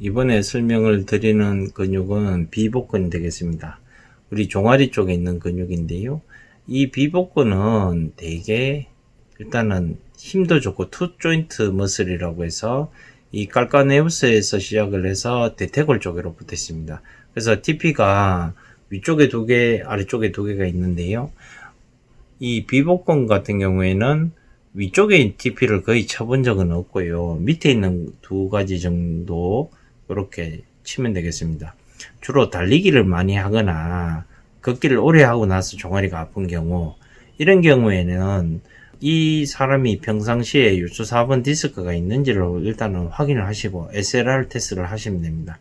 이번에 설명을 드리는 근육은 비복근이 되겠습니다. 우리 종아리 쪽에 있는 근육인데요. 이 비복근은 대개 일단은 힘도 좋고 투 조인트 머슬이라고 해서 이 깔카네우스에서 시작을 해서 대퇴골 쪽으로 붙었습니다. 그래서 TP가 위쪽에 두 개, 아래쪽에 두 개가 있는데요. 이 비복근 같은 경우에는 위쪽에 TP를 거의 쳐본 적은 없고요. 밑에 있는 두 가지 정도 이렇게 치면 되겠습니다. 주로 달리기를 많이 하거나 걷기를 오래 하고 나서 종아리가 아픈 경우 이런 경우에는 이 사람이 평상시에 유추 4번 디스크가 있는지를 일단은 확인을 하시고 SLR 테스트를 하시면 됩니다.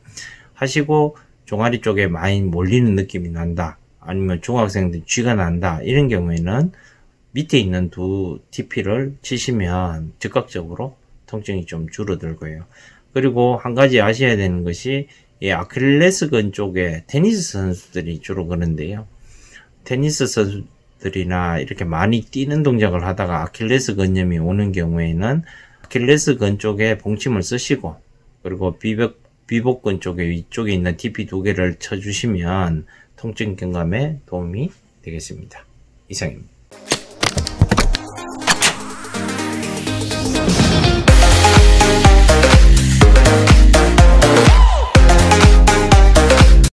하시고 종아리 쪽에 많이 몰리는 느낌이 난다. 아니면 중학생들 쥐가 난다. 이런 경우에는 밑에 있는 두 TP를 치시면 즉각적으로 통증이 좀 줄어들 거예요. 그리고 한 가지 아셔야 되는 것이 예, 아킬레스건 쪽에 테니스 선수들이 주로 그런데요. 테니스 선수들이나 이렇게 많이 뛰는 동작을 하다가 아킬레스 건염이 오는 경우에는 아킬레스건 쪽에 봉침을 쓰시고 그리고 비벽 비복근 쪽에 위쪽에 있는 TP 두 개를 쳐주시면 통증 경감에 도움이 되겠습니다. 이상입니다.